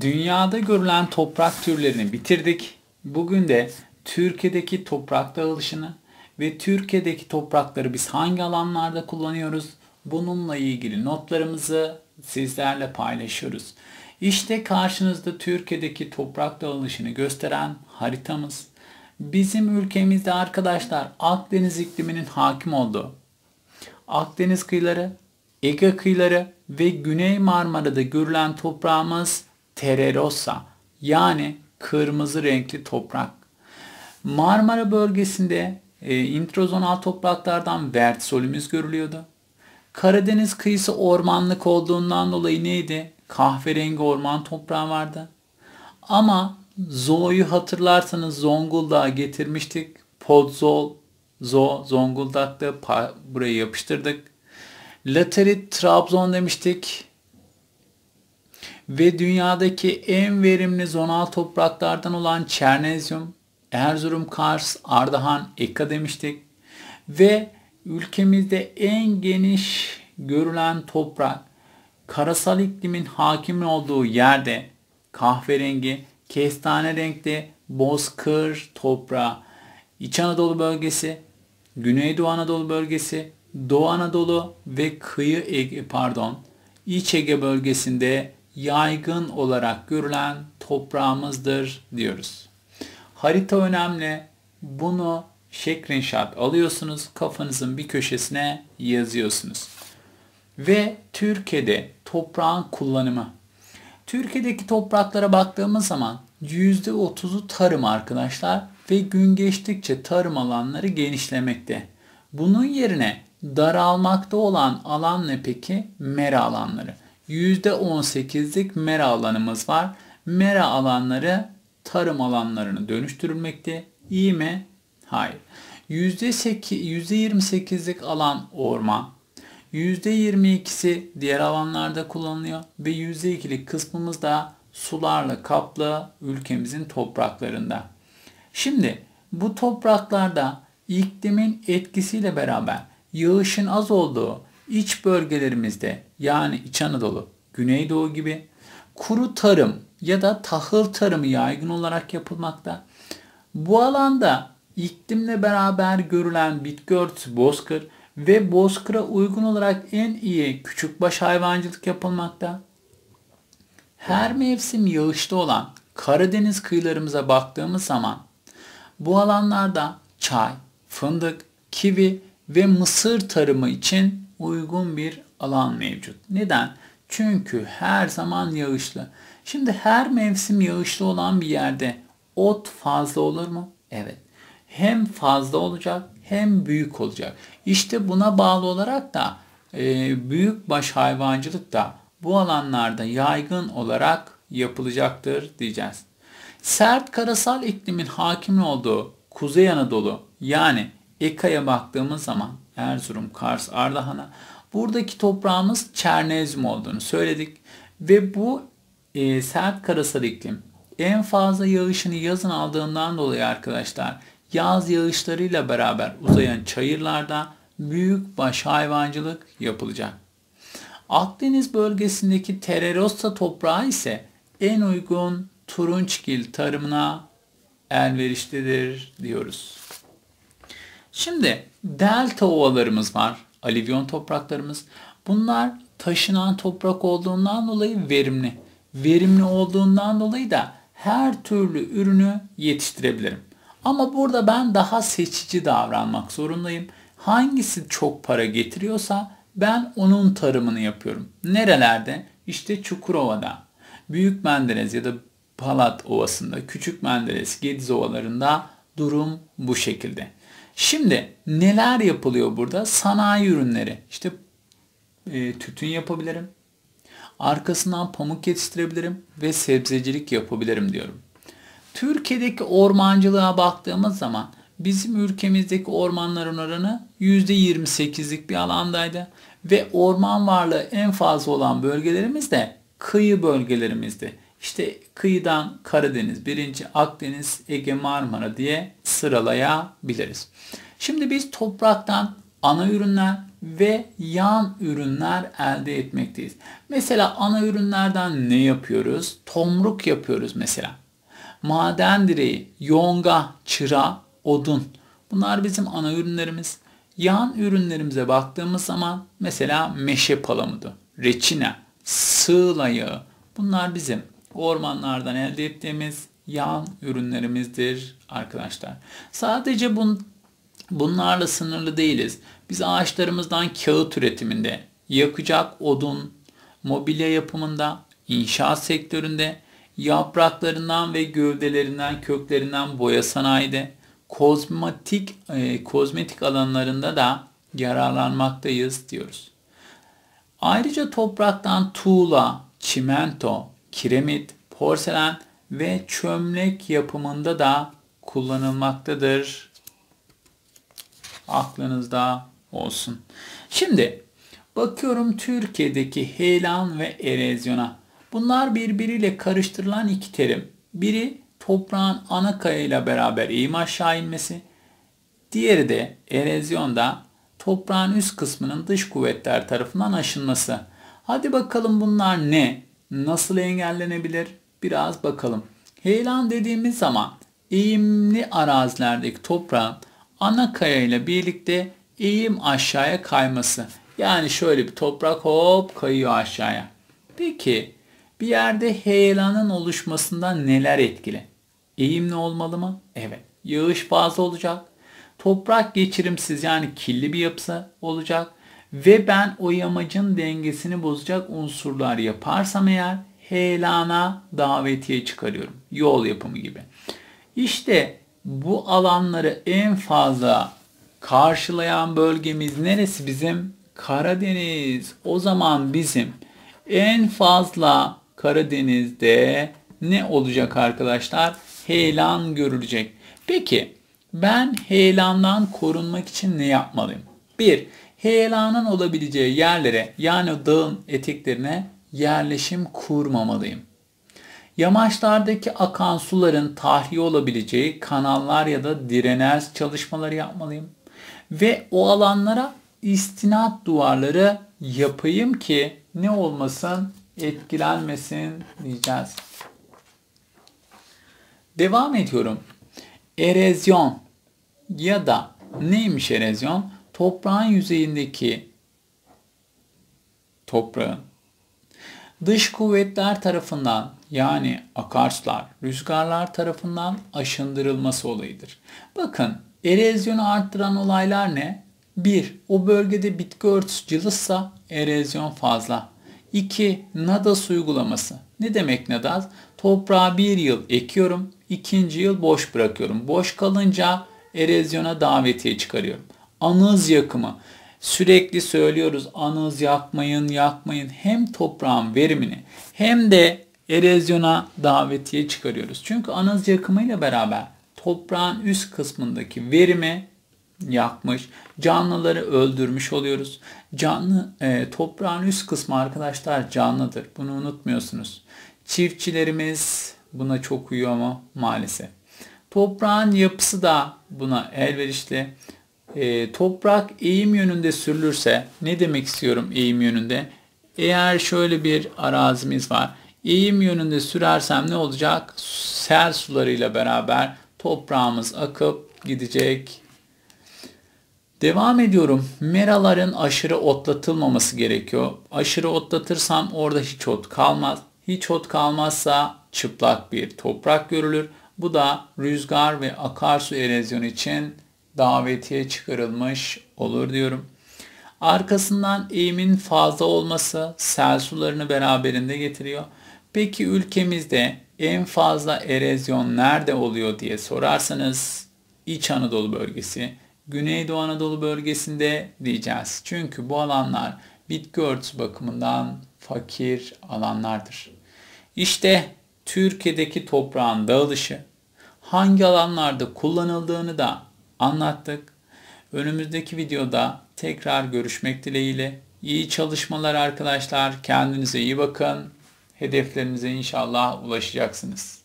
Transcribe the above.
Dünyada görülen toprak türlerini bitirdik. Bugün de Türkiye'deki toprak dağılışını ve Türkiye'deki toprakları biz hangi alanlarda kullanıyoruz? Bununla ilgili notlarımızı sizlerle paylaşıyoruz. İşte karşınızda Türkiye'deki toprak dağılışını gösteren haritamız. Bizim ülkemizde arkadaşlar Akdeniz ikliminin hakim olduğu Akdeniz kıyıları, Ege kıyıları ve Güney Marmara'da görülen toprağımız Tererosa yani kırmızı renkli toprak. Marmara bölgesinde e, introzonal topraklardan vertsolümüz görülüyordu. Karadeniz kıyısı ormanlık olduğundan dolayı neydi? Kahverengi orman toprağı vardı. Ama Zo'yu hatırlarsanız Zonguldak'a getirmiştik. Podzol, Zo, Zonguldak'ta buraya yapıştırdık. Laterit, Trabzon demiştik ve dünyadaki en verimli zonal topraklardan olan Çernezyum, Erzurum, Kars, Ardahan, Eka demiştik. Ve ülkemizde en geniş görülen toprak karasal iklimin hakim olduğu yerde kahverengi, kestane renkli bozkır toprağı, İç Anadolu bölgesi, Güneydoğu Anadolu bölgesi, Doğu Anadolu ve kıyı Ege pardon, İç Ege bölgesinde yaygın olarak görülen toprağımızdır diyoruz. Harita önemli. Bunu şekrin şart alıyorsunuz. Kafanızın bir köşesine yazıyorsunuz. Ve Türkiye'de toprağın kullanımı. Türkiye'deki topraklara baktığımız zaman %30'u tarım arkadaşlar ve gün geçtikçe tarım alanları genişlemekte. Bunun yerine daralmakta olan alan ne peki? Mera alanları. %18'lik mera alanımız var. Mera alanları tarım alanlarını dönüştürülmekte. İyi mi? Hayır. %28'lik alan orman. %22'si diğer alanlarda kullanılıyor ve %2'lik kısmımız da sularla kaplı ülkemizin topraklarında. Şimdi bu topraklarda iklimin etkisiyle beraber yağışın az olduğu, iç bölgelerimizde yani İç Anadolu, Güneydoğu gibi kuru tarım ya da tahıl tarımı yaygın olarak yapılmakta. Bu alanda iklimle beraber görülen bitki örtüsü bozkır ve bozkıra uygun olarak en iyi küçükbaş hayvancılık yapılmakta. Her mevsim yağışlı olan Karadeniz kıyılarımıza baktığımız zaman bu alanlarda çay, fındık, kivi ve mısır tarımı için uygun bir alan mevcut. Neden? Çünkü her zaman yağışlı. Şimdi her mevsim yağışlı olan bir yerde ot fazla olur mu? Evet. Hem fazla olacak hem büyük olacak. İşte buna bağlı olarak da e, baş hayvancılık da bu alanlarda yaygın olarak yapılacaktır diyeceğiz. Sert karasal iklimin hakim olduğu Kuzey Anadolu yani EKA'ya baktığımız zaman Erzurum, Kars, Ardahan'a. Buradaki toprağımız Çernezyum olduğunu söyledik. Ve bu e, sert karasal iklim en fazla yağışını yazın aldığından dolayı arkadaşlar yaz yağışlarıyla beraber uzayan çayırlarda büyük baş hayvancılık yapılacak. Akdeniz bölgesindeki Tererossa toprağı ise en uygun turunçgil tarımına elverişlidir diyoruz. Şimdi delta ovalarımız var. Alivyon topraklarımız. Bunlar taşınan toprak olduğundan dolayı verimli. Verimli olduğundan dolayı da her türlü ürünü yetiştirebilirim. Ama burada ben daha seçici davranmak zorundayım. Hangisi çok para getiriyorsa ben onun tarımını yapıyorum. Nerelerde? İşte Çukurova'da, Büyük Menderes ya da Palat Ovası'nda, Küçük Menderes, Gediz Ovaları'nda durum bu şekilde. Şimdi neler yapılıyor burada? Sanayi ürünleri. İşte e, tütün yapabilirim. Arkasından pamuk yetiştirebilirim ve sebzecilik yapabilirim diyorum. Türkiye'deki ormancılığa baktığımız zaman bizim ülkemizdeki ormanların oranı %28'lik bir alandaydı ve orman varlığı en fazla olan bölgelerimiz de kıyı bölgelerimizdi. İşte kıyıdan Karadeniz, birinci Akdeniz, Ege, Marmara diye sıralayabiliriz. Şimdi biz topraktan ana ürünler ve yan ürünler elde etmekteyiz. Mesela ana ürünlerden ne yapıyoruz? Tomruk yapıyoruz mesela. Maden direği, yonga, çıra, odun. Bunlar bizim ana ürünlerimiz. Yan ürünlerimize baktığımız zaman mesela meşe palamudu, reçine, sığla yağı bunlar bizim bu ormanlardan elde ettiğimiz yağ ürünlerimizdir arkadaşlar. Sadece bun, bunlarla sınırlı değiliz. Biz ağaçlarımızdan kağıt üretiminde, yakacak odun, mobilya yapımında, inşaat sektöründe, yapraklarından ve gövdelerinden, köklerinden boya sanayide, kozmetik e, kozmetik alanlarında da yararlanmaktayız diyoruz. Ayrıca topraktan tuğla, çimento, kiremit, porselen ve çömlek yapımında da kullanılmaktadır. Aklınızda olsun. Şimdi bakıyorum Türkiye'deki heyelan ve erozyona. Bunlar birbiriyle karıştırılan iki terim. Biri toprağın ana kayayla beraber eğim aşağı inmesi. Diğeri de erozyonda toprağın üst kısmının dış kuvvetler tarafından aşınması. Hadi bakalım bunlar ne? nasıl engellenebilir? Biraz bakalım. Heyelan dediğimiz zaman eğimli arazilerdeki toprağın ana kaya ile birlikte eğim aşağıya kayması. Yani şöyle bir toprak hop kayıyor aşağıya. Peki bir yerde heyelanın oluşmasında neler etkili? Eğimli olmalı mı? Evet. Yağış fazla olacak. Toprak geçirimsiz yani kirli bir yapısı olacak ve ben o yamacın dengesini bozacak unsurlar yaparsam eğer helana davetiye çıkarıyorum. Yol yapımı gibi. İşte bu alanları en fazla karşılayan bölgemiz neresi bizim? Karadeniz. O zaman bizim en fazla Karadeniz'de ne olacak arkadaşlar? Heyelan görülecek. Peki ben heyelandan korunmak için ne yapmalıyım? Bir heyelanın olabileceği yerlere yani dağın eteklerine yerleşim kurmamalıyım. Yamaçlardaki akan suların tahliye olabileceği kanallar ya da direnel çalışmaları yapmalıyım. Ve o alanlara istinat duvarları yapayım ki ne olmasın etkilenmesin diyeceğiz. Devam ediyorum. Erozyon ya da neymiş erozyon? toprağın yüzeyindeki toprağın dış kuvvetler tarafından yani akarsular, rüzgarlar tarafından aşındırılması olayıdır. Bakın erozyonu arttıran olaylar ne? 1. O bölgede bitki örtüsü cılızsa erozyon fazla. 2. Nadas uygulaması. Ne demek nadas? Toprağa bir yıl ekiyorum, ikinci yıl boş bırakıyorum. Boş kalınca erozyona davetiye çıkarıyorum anız yakımı. Sürekli söylüyoruz anız yakmayın, yakmayın. Hem toprağın verimini hem de erozyona davetiye çıkarıyoruz. Çünkü anız yakımıyla beraber toprağın üst kısmındaki verimi yakmış, canlıları öldürmüş oluyoruz. Canlı e, toprağın üst kısmı arkadaşlar canlıdır. Bunu unutmuyorsunuz. Çiftçilerimiz buna çok uyuyor ama maalesef. Toprağın yapısı da buna elverişli e, toprak eğim yönünde sürülürse ne demek istiyorum eğim yönünde? Eğer şöyle bir arazimiz var. Eğim yönünde sürersem ne olacak? Sel sularıyla beraber toprağımız akıp gidecek. Devam ediyorum. Meraların aşırı otlatılmaması gerekiyor. Aşırı otlatırsam orada hiç ot kalmaz. Hiç ot kalmazsa çıplak bir toprak görülür. Bu da rüzgar ve akarsu erozyonu için davetiye çıkarılmış olur diyorum. Arkasından eğimin fazla olması sel sularını beraberinde getiriyor. Peki ülkemizde en fazla erozyon nerede oluyor diye sorarsanız İç Anadolu bölgesi, Güneydoğu Anadolu bölgesinde diyeceğiz. Çünkü bu alanlar bitki örtüsü bakımından fakir alanlardır. İşte Türkiye'deki toprağın dağılışı hangi alanlarda kullanıldığını da anlattık. Önümüzdeki videoda tekrar görüşmek dileğiyle. İyi çalışmalar arkadaşlar. Kendinize iyi bakın. Hedeflerinize inşallah ulaşacaksınız.